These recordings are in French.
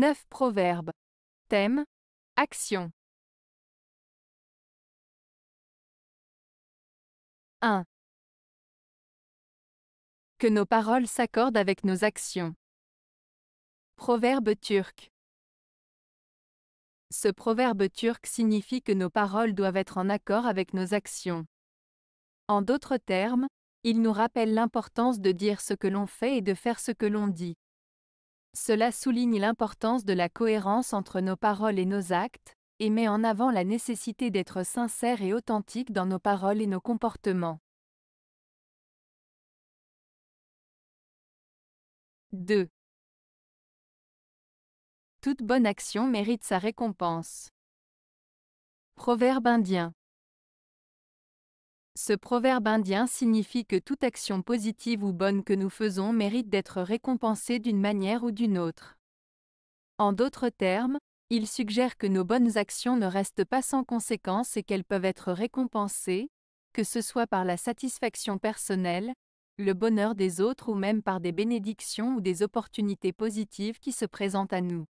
9 proverbes. Thème Action. 1. Que nos paroles s'accordent avec nos actions. Proverbe turc. Ce proverbe turc signifie que nos paroles doivent être en accord avec nos actions. En d'autres termes, il nous rappelle l'importance de dire ce que l'on fait et de faire ce que l'on dit. Cela souligne l'importance de la cohérence entre nos paroles et nos actes, et met en avant la nécessité d'être sincère et authentique dans nos paroles et nos comportements. 2. Toute bonne action mérite sa récompense. Proverbe indien. Ce proverbe indien signifie que toute action positive ou bonne que nous faisons mérite d'être récompensée d'une manière ou d'une autre. En d'autres termes, il suggère que nos bonnes actions ne restent pas sans conséquences et qu'elles peuvent être récompensées, que ce soit par la satisfaction personnelle, le bonheur des autres ou même par des bénédictions ou des opportunités positives qui se présentent à nous.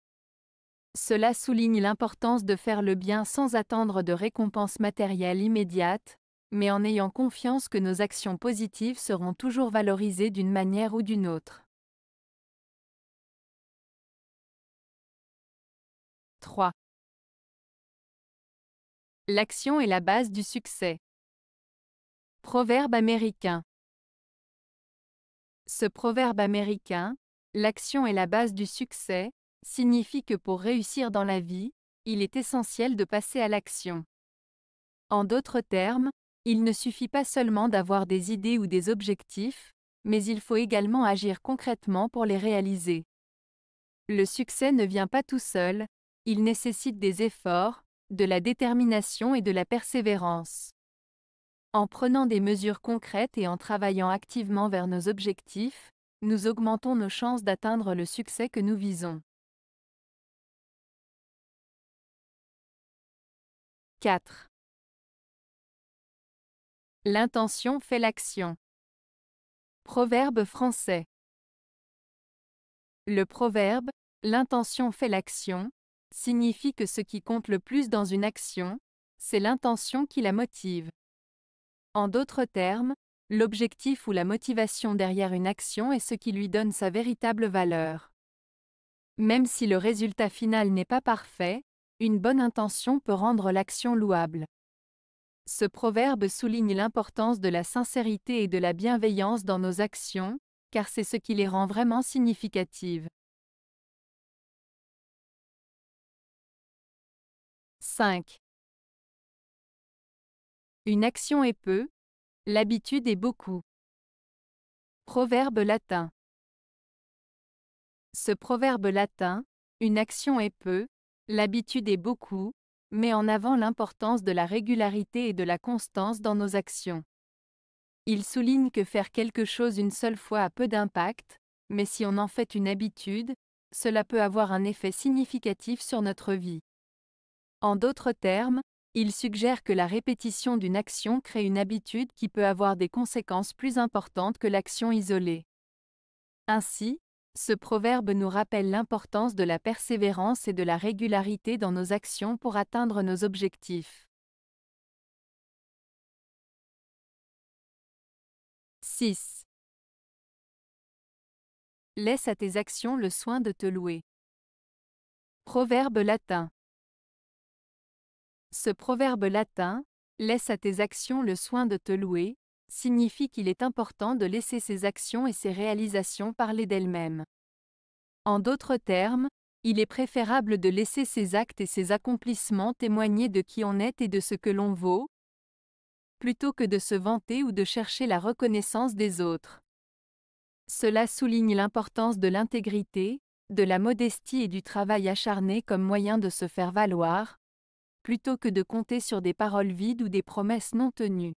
Cela souligne l'importance de faire le bien sans attendre de récompenses matérielles immédiates, mais en ayant confiance que nos actions positives seront toujours valorisées d'une manière ou d'une autre. 3. L'action est la base du succès. Proverbe américain. Ce proverbe américain, l'action est la base du succès, signifie que pour réussir dans la vie, il est essentiel de passer à l'action. En d'autres termes, il ne suffit pas seulement d'avoir des idées ou des objectifs, mais il faut également agir concrètement pour les réaliser. Le succès ne vient pas tout seul, il nécessite des efforts, de la détermination et de la persévérance. En prenant des mesures concrètes et en travaillant activement vers nos objectifs, nous augmentons nos chances d'atteindre le succès que nous visons. 4. L'intention fait l'action. Proverbe français. Le proverbe L'intention fait l'action signifie que ce qui compte le plus dans une action, c'est l'intention qui la motive. En d'autres termes, l'objectif ou la motivation derrière une action est ce qui lui donne sa véritable valeur. Même si le résultat final n'est pas parfait, une bonne intention peut rendre l'action louable. Ce proverbe souligne l'importance de la sincérité et de la bienveillance dans nos actions, car c'est ce qui les rend vraiment significatives. 5. Une action est peu, l'habitude est beaucoup. Proverbe latin. Ce proverbe latin, une action est peu, l'habitude est beaucoup, met en avant l'importance de la régularité et de la constance dans nos actions. Il souligne que faire quelque chose une seule fois a peu d'impact, mais si on en fait une habitude, cela peut avoir un effet significatif sur notre vie. En d'autres termes, il suggère que la répétition d'une action crée une habitude qui peut avoir des conséquences plus importantes que l'action isolée. Ainsi, ce proverbe nous rappelle l'importance de la persévérance et de la régularité dans nos actions pour atteindre nos objectifs. 6. Laisse à tes actions le soin de te louer. Proverbe latin. Ce proverbe latin, laisse à tes actions le soin de te louer, signifie qu'il est important de laisser ses actions et ses réalisations parler d'elles-mêmes. En d'autres termes, il est préférable de laisser ses actes et ses accomplissements témoigner de qui on est et de ce que l'on vaut, plutôt que de se vanter ou de chercher la reconnaissance des autres. Cela souligne l'importance de l'intégrité, de la modestie et du travail acharné comme moyen de se faire valoir, plutôt que de compter sur des paroles vides ou des promesses non tenues.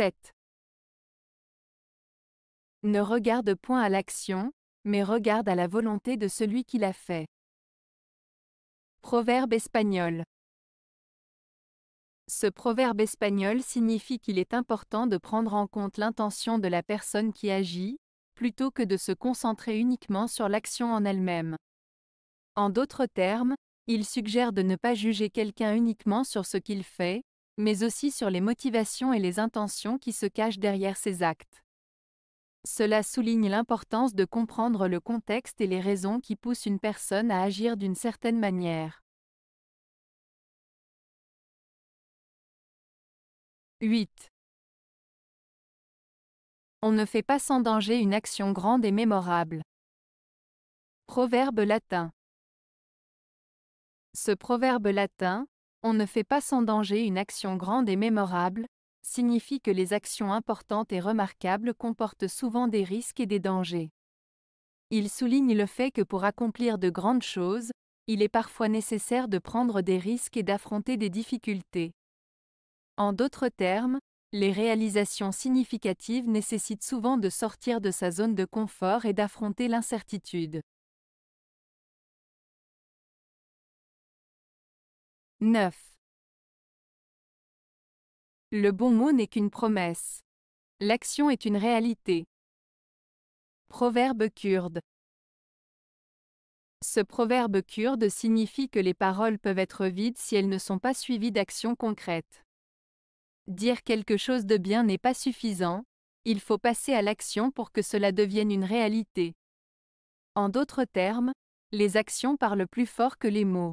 7. Ne regarde point à l'action, mais regarde à la volonté de celui qui l'a fait. Proverbe espagnol. Ce proverbe espagnol signifie qu'il est important de prendre en compte l'intention de la personne qui agit, plutôt que de se concentrer uniquement sur l'action en elle-même. En d'autres termes, il suggère de ne pas juger quelqu'un uniquement sur ce qu'il fait, mais aussi sur les motivations et les intentions qui se cachent derrière ces actes. Cela souligne l'importance de comprendre le contexte et les raisons qui poussent une personne à agir d'une certaine manière. 8. On ne fait pas sans danger une action grande et mémorable. Proverbe latin. Ce proverbe latin, on ne fait pas sans danger une action grande et mémorable, signifie que les actions importantes et remarquables comportent souvent des risques et des dangers. Il souligne le fait que pour accomplir de grandes choses, il est parfois nécessaire de prendre des risques et d'affronter des difficultés. En d'autres termes, les réalisations significatives nécessitent souvent de sortir de sa zone de confort et d'affronter l'incertitude. 9. Le bon mot n'est qu'une promesse. L'action est une réalité. Proverbe kurde. Ce proverbe kurde signifie que les paroles peuvent être vides si elles ne sont pas suivies d'actions concrètes. Dire quelque chose de bien n'est pas suffisant, il faut passer à l'action pour que cela devienne une réalité. En d'autres termes, les actions parlent plus fort que les mots.